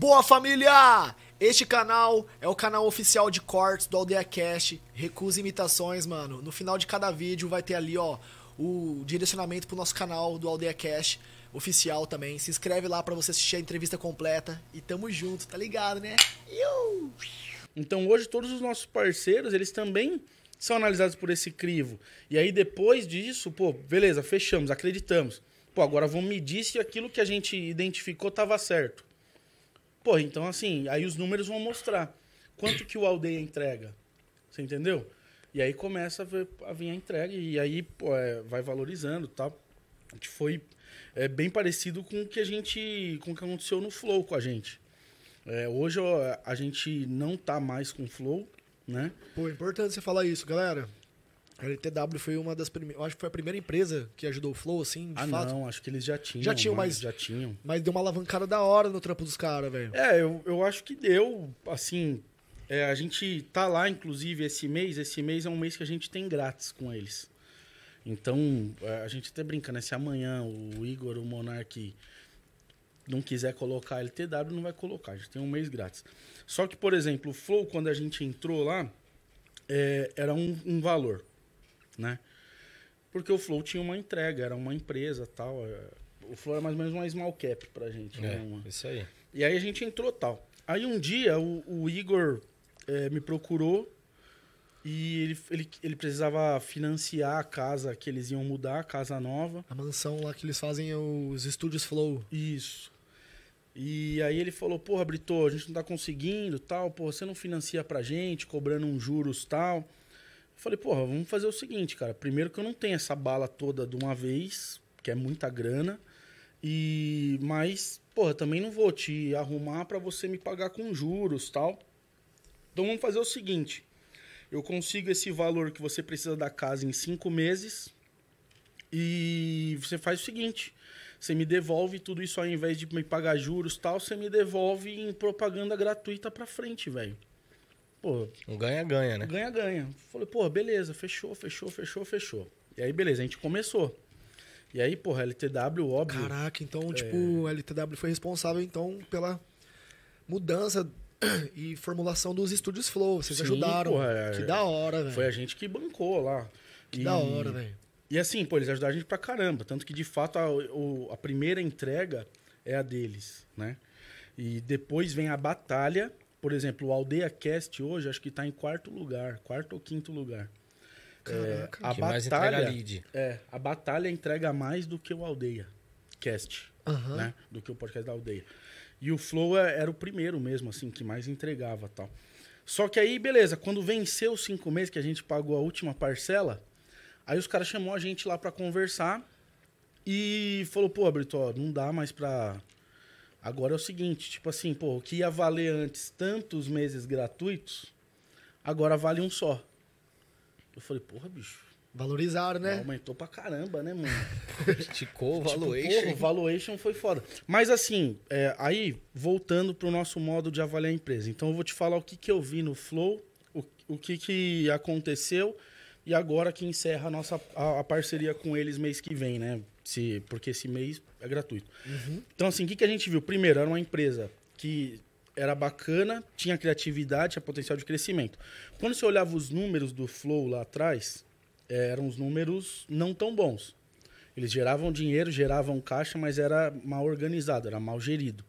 Boa família! Este canal é o canal oficial de cortes do Aldeia Cash. Recusa imitações, mano. No final de cada vídeo vai ter ali, ó, o direcionamento pro nosso canal do Aldeia Cash oficial também. Se inscreve lá para você assistir a entrevista completa e tamo junto, tá ligado, né? Iu! Então, hoje todos os nossos parceiros, eles também são analisados por esse crivo. E aí depois disso, pô, beleza, fechamos, acreditamos. Pô, agora vamos medir se aquilo que a gente identificou tava certo. Pô, então assim, aí os números vão mostrar quanto que o aldeia entrega. Você entendeu? E aí começa a, ver, a vir a entrega e aí pô, é, vai valorizando tal. Tá? A gente foi é, bem parecido com o que a gente. com o que aconteceu no Flow com a gente. É, hoje ó, a gente não tá mais com Flow, né? Pô, é importante você falar isso, galera. A LTW foi uma das primeiras. Acho que foi a primeira empresa que ajudou o Flow, assim, de ah, fato. não, acho que eles já tinham. Já tinham, mas. Já tinham. Mas deu uma alavancada da hora no trampo dos caras, velho. É, eu, eu acho que deu, assim. É, a gente tá lá, inclusive, esse mês. Esse mês é um mês que a gente tem grátis com eles. Então, é, a gente até tá brinca, né? Se amanhã o Igor, o Monark, não quiser colocar a LTW, não vai colocar. A gente tem um mês grátis. Só que, por exemplo, o Flow, quando a gente entrou lá, é, era um, um valor né? Porque o Flow tinha uma entrega, era uma empresa tal. É, o Flow era mais ou menos uma small cap pra gente. Né? É, Uma... isso aí. E aí a gente entrou tal. Aí um dia o, o Igor é, me procurou e ele, ele, ele precisava financiar a casa que eles iam mudar, a casa nova. A mansão lá que eles fazem os estúdios Flow. Isso. E aí ele falou, porra, Brito, a gente não tá conseguindo, tal, porra, você não financia pra gente, cobrando uns juros, tal. Falei, porra, vamos fazer o seguinte, cara. Primeiro que eu não tenho essa bala toda de uma vez, que é muita grana. E mas, porra, também não vou te arrumar para você me pagar com juros, tal. Então vamos fazer o seguinte. Eu consigo esse valor que você precisa da casa em cinco meses. E você faz o seguinte: você me devolve tudo isso ao invés de me pagar juros tal, você me devolve em propaganda gratuita pra frente, velho pô. Um ganha-ganha, né? Ganha-ganha. Falei, pô, beleza, fechou, fechou, fechou, fechou. E aí, beleza, a gente começou. E aí, porra, LTW, óbvio. Caraca, então, é... tipo, o LTW foi responsável, então, pela mudança e formulação dos estúdios Flow. Vocês Sim, ajudaram. Porra, é. que da hora, velho. Foi a gente que bancou lá. Que e... da hora, velho. E assim, pô, eles ajudaram a gente pra caramba. Tanto que, de fato, a, a primeira entrega é a deles, né? E depois vem a batalha, por exemplo, o Aldeia Cast hoje acho que está em quarto lugar, quarto ou quinto lugar. É, Caraca, é, a que batalha, mais entrega lead. É, a batalha entrega mais do que o Aldeia Cast, uhum. né? Do que o podcast da Aldeia. E o Flow é, era o primeiro mesmo, assim, que mais entregava tal. Só que aí, beleza, quando venceu os cinco meses que a gente pagou a última parcela, aí os caras chamou a gente lá para conversar e falou, pô, Brito, ó, não dá mais pra Agora é o seguinte, tipo assim, pô, o que ia valer antes tantos meses gratuitos, agora vale um só. Eu falei, porra, bicho. Valorizaram, né? Aumentou pra caramba, né, mano? Esticou o valuation. Tipo, porra, o valuation foi foda. Mas assim, é, aí, voltando pro nosso modo de avaliar a empresa. Então eu vou te falar o que, que eu vi no Flow, o, o que, que aconteceu e agora que encerra a nossa a, a parceria com eles mês que vem, né? Se, porque esse mês é gratuito. Uhum. Então, assim, o que, que a gente viu? Primeiro, era uma empresa que era bacana, tinha criatividade, tinha potencial de crescimento. Quando você olhava os números do Flow lá atrás, eh, eram os números não tão bons. Eles geravam dinheiro, geravam caixa, mas era mal organizado, era mal gerido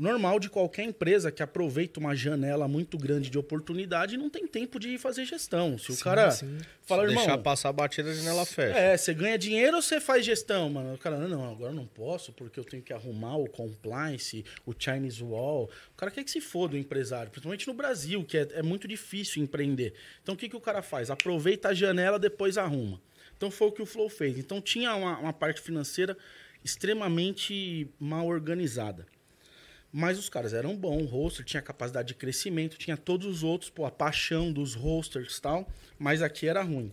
normal de qualquer empresa que aproveita uma janela muito grande de oportunidade e não tem tempo de fazer gestão. Se o cara sim. fala, Se irmão. Deixar passar a batida, a janela fecha. É, você ganha dinheiro ou você faz gestão, mano? O cara, não, agora não posso porque eu tenho que arrumar o compliance, o Chinese Wall. O cara quer que se foda o empresário, principalmente no Brasil, que é, é muito difícil empreender. Então o que, que o cara faz? Aproveita a janela, depois arruma. Então foi o que o Flow fez. Então tinha uma, uma parte financeira extremamente mal organizada. Mas os caras eram bons, o roster tinha capacidade de crescimento, tinha todos os outros, pô, a paixão dos rosters e tal, mas aqui era ruim.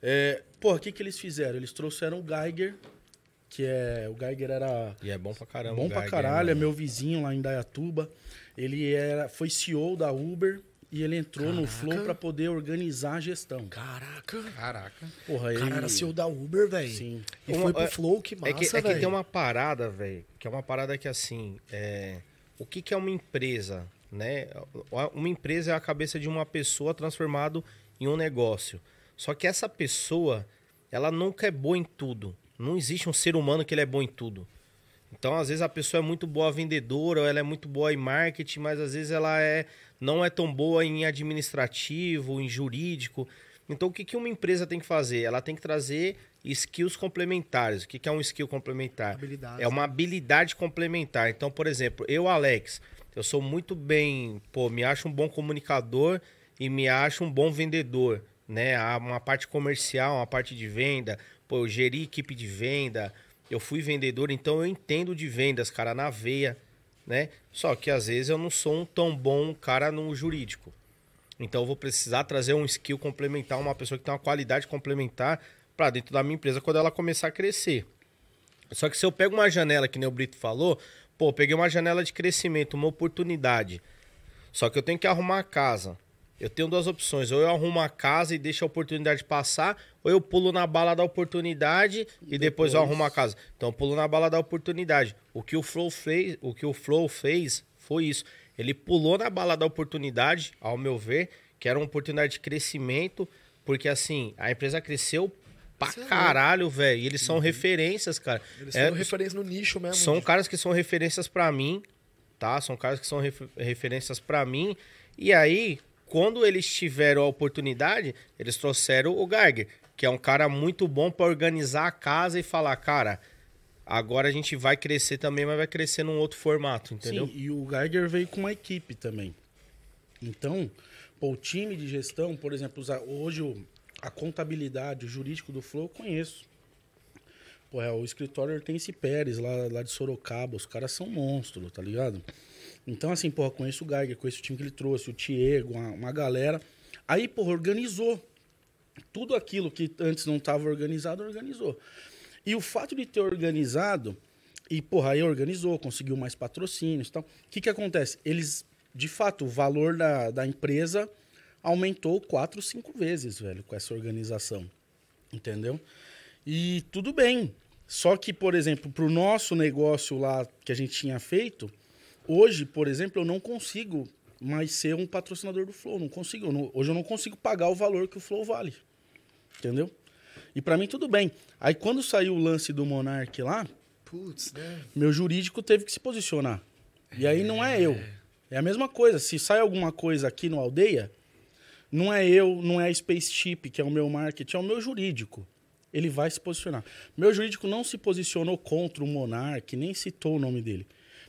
É, pô, o que, que eles fizeram? Eles trouxeram o Geiger, que é. O Geiger era. E é bom pra caramba. Bom pra caralho, é né? meu vizinho lá em Dayatuba. Ele era, foi CEO da Uber. E ele entrou Caraca. no Flow para poder organizar a gestão. Caraca. Caraca. Porra, ele... Cara, era CEO da Uber, velho. Sim. E uma, foi pro é, Flow, que é massa, é que, é que tem uma parada, velho, que é uma parada que, assim, é... o que, que é uma empresa, né? Uma empresa é a cabeça de uma pessoa transformado em um negócio. Só que essa pessoa, ela nunca é boa em tudo. Não existe um ser humano que ele é bom em tudo. Então, às vezes a pessoa é muito boa vendedora, ou ela é muito boa em marketing, mas às vezes ela é não é tão boa em administrativo, em jurídico. Então, o que, que uma empresa tem que fazer? Ela tem que trazer skills complementares. O que, que é um skill complementar? É uma habilidade complementar. Então, por exemplo, eu, Alex, eu sou muito bem, pô, me acho um bom comunicador e me acho um bom vendedor, né? Uma parte comercial, uma parte de venda, pô, eu geri equipe de venda, eu fui vendedor, então eu entendo de vendas, cara, na veia, né? Só que às vezes eu não sou um tão bom cara no jurídico. Então eu vou precisar trazer um skill complementar, uma pessoa que tem uma qualidade complementar para dentro da minha empresa quando ela começar a crescer. Só que se eu pego uma janela, que nem o Brito falou, pô, peguei uma janela de crescimento, uma oportunidade. Só que eu tenho que arrumar a casa eu tenho duas opções. Ou eu arrumo a casa e deixo a oportunidade passar, ou eu pulo na bala da oportunidade e, depois... depois, eu arrumo a casa. Então eu pulo na bala da oportunidade. O que o Flow fez, o que o Flow fez foi isso. Ele pulou na bala da oportunidade, ao meu ver, que era uma oportunidade de crescimento, porque assim, a empresa cresceu pra é caralho, velho. E eles são uhum. referências, cara. Eles é, são referências no nicho mesmo. São gente. caras que são referências para mim, tá? São caras que são referências para mim. E aí, quando eles tiveram a oportunidade, eles trouxeram o Geiger, que é um cara muito bom para organizar a casa e falar, cara, agora a gente vai crescer também, mas vai crescer num outro formato, entendeu? Sim, e o Geiger veio com uma equipe também. Então, pô, o time de gestão, por exemplo, hoje a contabilidade, o jurídico do Flow, eu conheço. Pô, é o escritório Hortense Pérez, lá, lá de Sorocaba, os caras são monstros, tá ligado? Então, assim, porra, conheço o Geiger, conheço o time que ele trouxe, o Diego, uma, uma galera. Aí, porra, organizou. Tudo aquilo que antes não estava organizado, organizou. E o fato de ter organizado, e, porra, aí organizou, conseguiu mais patrocínios e tal. O que, que acontece? Eles, de fato, o valor da, da empresa aumentou quatro, cinco vezes, velho, com essa organização. Entendeu? E tudo bem. Só que, por exemplo, para o nosso negócio lá que a gente tinha feito, Hoje, por exemplo, eu não consigo mais ser um patrocinador do Flow. Não consigo. Eu não, hoje eu não consigo pagar o valor que o Flow vale. Entendeu? E para mim tudo bem. Aí quando saiu o lance do Monark lá, Putz, né? meu jurídico teve que se posicionar. E aí é. não é eu. É a mesma coisa. Se sai alguma coisa aqui no Aldeia, não é eu, não é a Spaceship, que é o meu marketing, é o meu jurídico. Ele vai se posicionar. Meu jurídico não se posicionou contra o Monark, nem citou o nome dele.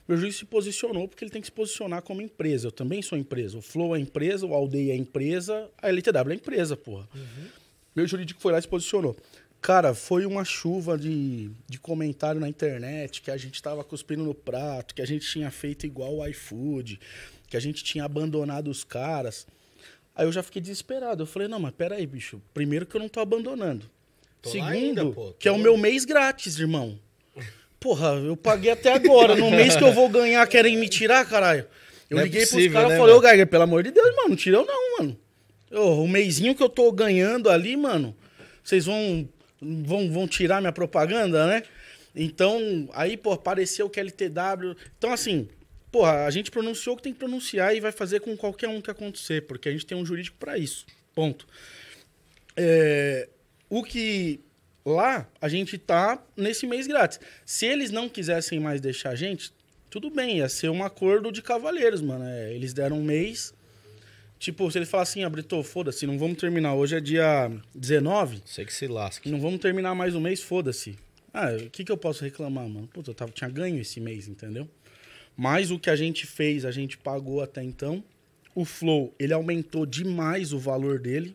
Meu juiz se posicionou porque ele tem que se posicionar como empresa. Eu também sou empresa. O Flow é empresa, o Aldeia é empresa, a LTW é empresa, porra. Uhum. Meu jurídico foi lá e se posicionou. Cara, foi uma chuva de, de comentário na internet que a gente estava cuspindo no prato, que a gente tinha feito igual o iFood, que a gente tinha abandonado os caras. Aí eu já fiquei desesperado. Eu falei, não, mas peraí, bicho. Primeiro que eu não tô abandonando. Tô Segundo, ainda, pô, que é o meu mês grátis, irmão. Porra, eu paguei até agora. No mês que eu vou ganhar, querem me tirar, caralho. Eu não é liguei é possível, pros caras e né, falei, ô Geiger, pelo amor de Deus, mano, não tira eu não, mano. Oh, o meizinho que eu tô ganhando ali, mano, vocês vão, vão, vão tirar minha propaganda, né? Então, aí, pô, apareceu que LTW. Então, assim, porra, a gente pronunciou o que tem que pronunciar e vai fazer com qualquer um que acontecer, porque a gente tem um jurídico para isso. Ponto. É, o que Lá, a gente tá nesse mês grátis. Se eles não quisessem mais deixar a gente, tudo bem, ia ser um acordo de cavalheiros, mano. É, eles deram um mês. Tipo, se eles assim, ah, Brito, foda-se, não vamos terminar. Hoje é dia 19. Sei que se lasque. Não vamos terminar mais um mês, foda-se. Ah, o que, que eu posso reclamar, mano? Puta, eu tava, tinha ganho esse mês, entendeu? Mas o que a gente fez, a gente pagou até então. O Flow, ele aumentou demais o valor dele.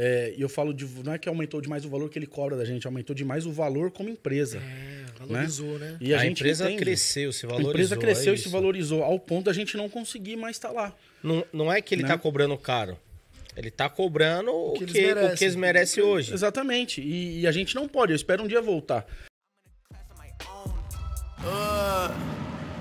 É, e eu falo de. Não é que aumentou demais o valor que ele cobra da gente, aumentou demais o valor como empresa. É, né? valorizou, né? né? E a, a empresa entende. cresceu, se valorizou. A empresa é cresceu é e se valorizou, ao ponto da gente não conseguir mais estar lá. Não, não é que ele está né? Tá cobrando caro. Ele está cobrando o que, o que, eles, o que eles merecem hoje. Exatamente. E, e, a gente não pode. Eu espero um dia voltar. Uh...